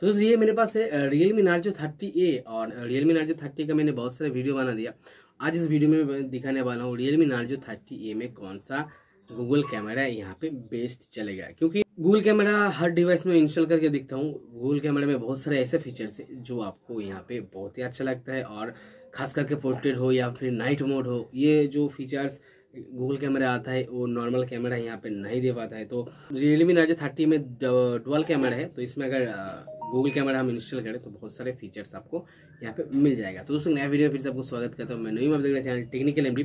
तो ये मेरे पास है Realme Narzo thirty A और रियल मी नार्जो थर्टी का मैंने बहुत सारे वीडियो बना दिया आज इस वीडियो में मैं दिखाने वाला हूँ Realme Narzo thirty A में कौन सा गूगल कैमरा यहाँ पे बेस्ट चलेगा क्योंकि गूगल कैमरा हर डिवाइस में इंस्टॉल करके दिखता हूँ गूगल कैमरा में बहुत सारे ऐसे फीचर्स हैं जो आपको यहाँ पे बहुत ही अच्छा लगता है और खास करके पोर्ट्रेट हो या फिर नाइट मोड हो ये जो फीचर्स गूगल कैमरा आता है वो नॉर्मल कैमरा यहाँ पे नहीं दे पाता है तो रियलमी नार्जो थर्टी में डुअल कैमरा है तो इसमें अगर गूगल कैमरा हम इंस्टॉल करें तो बहुत सारे फीचर्स आपको यहाँ पे मिल जाएगा तो दोस्तों नया वीडियो फिर से आपको स्वागत करता हूँ मैं नई मैं देख रहे चैनल टेक्निकल एम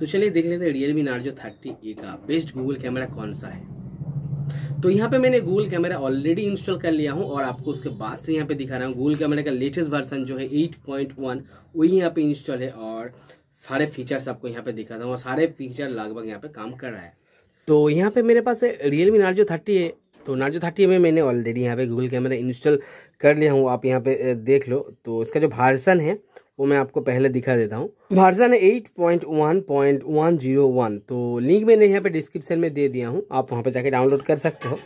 तो चलिए देख लेते हैं रियलमी नार्जो थर्टी ए का बेस्ट गूगल कैमरा कौन सा है तो यहाँ पे मैंने गूगल कैमरा ऑलरेडी इंस्टॉल कर लिया हूँ और आपको उसके बाद से यहाँ पे दिखा रहा हूँ गूगल कैमरा का लेटेस्ट वर्सन जो है वन वही यहाँ पे इंस्टॉल है और सारे फीचर्स आपको यहाँ पे दिखा रहा हूँ और सारे फीचर लगभग यहाँ पे काम कर रहा है तो यहाँ पे मेरे पास है रियल मी नार्जो थर्टी है तो नार्जो थर्टी में मैंने ऑलरेडी यहाँ पे गूगल कैमरा इंस्टॉल कर लिया हूँ आप यहाँ पे देख लो तो इसका जो भार्सन है वो मैं आपको पहले दिखा देता हूँ भार्सन है eight point one point one zero one तो लिंक मैंने यहाँ पे डिस्क्रिप्शन में दे दिया हूँ आप वहाँ पे जाके डाउनलोड कर सकते हो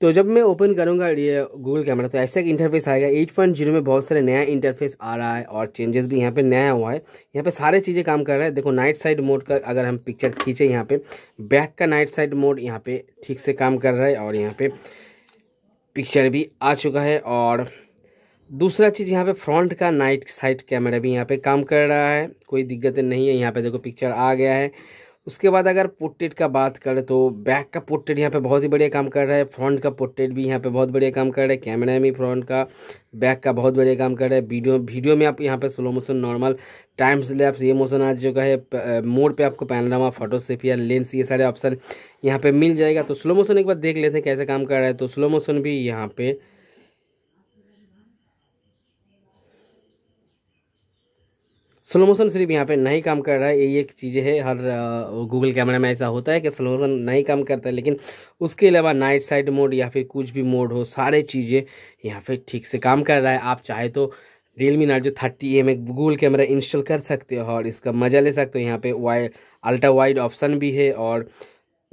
तो जब मैं ओपन करूँगा ये गूगल कैमरा तो ऐसा एक इंटरफेस आएगा एट पॉइंट जीरो में बहुत सारे नया इंटरफेस आ रहा है और चेंजेस भी यहाँ पे नया हुआ है यहाँ पे सारे चीज़ें काम कर रहा है देखो नाइट साइड मोड का अगर हम पिक्चर खींचे यहाँ पे बैक का नाइट साइड मोड यहाँ पे ठीक से काम कर रहा है और यहाँ पे पिक्चर भी आ चुका है और दूसरा चीज़ यहाँ पे फ्रंट का नाइट साइड कैमरा भी यहाँ पे काम कर रहा है कोई दिक्कत नहीं है यहाँ पे देखो पिक्चर आ गया है उसके बाद अगर पोर्ट्रेट का बात करें तो बैक का पोर्ट्रेट यहाँ पे बहुत ही बढ़िया काम कर रहा है फ्रंट का पोर्ट्रेट भी यहाँ पे बहुत बढ़िया काम कर रहा है कैमरा में फ्रंट का बैक का बहुत बढ़िया काम कर रहा है वीडियो वीडियो में आप यहाँ पे slow motion normal times lapse ये मोशन आज जो है मोड पे आपको पैनरामा पैनोरामा या लेंस ये सारे ऑप्शन यहाँ पर मिल जाएगा तो स्लो मोशन एक बार देख लेते हैं कैसे काम कर रहा है तो स्लो मोशन भी यहाँ पर स्लो मोशन सिर्फ यहाँ पे नहीं काम कर रहा है ये एक चीज़ें है हर गूगल कैमरा में ऐसा होता है कि स्लो मोशन नहीं काम करता है लेकिन उसके अलावा नाइट साइड मोड या फिर कुछ भी मोड हो सारे चीज़ें यहाँ पे ठीक से काम कर रहा है आप चाहे तो रियलमी जो थर्टी ए में गूगल कैमरा इंस्टॉल कर सकते हो और इसका मज़ा ले सकते हो यहाँ पर वाई अल्ट्रा वाइड ऑप्शन भी है और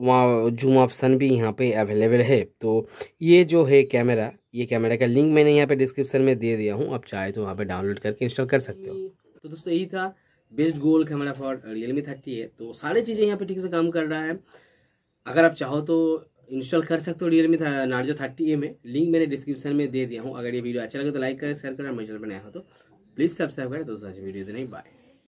वहाँ जूम ऑप्शन भी यहाँ पर अवेलेबल है तो ये जो है कैमरा ये कैमरा का लिंक मैंने यहाँ पर डिस्क्रिप्शन में दे दिया हूँ आप चाहे तो वहाँ पर डाउनलोड करके इंस्टॉल कर सकते हो तो दोस्तों यही था बेस्ट गोल कैमरा फॉर रियलमी थर्टी है तो सारे चीज़ें यहाँ पे ठीक से काम कर रहा है अगर आप चाहो तो इंस्टॉल कर सकते हो रियलमी नार्जो थर्टी ए में लिंक मैंने डिस्क्रिप्शन में दे दिया हूँ अगर ये वीडियो अच्छा लगे तो लाइक करें शेयर करें मेरे चैनल पर नया हो तो प्लीज़ सब्सक्राइब करें तो दोस्तों आज वीडियो तो नहीं बाय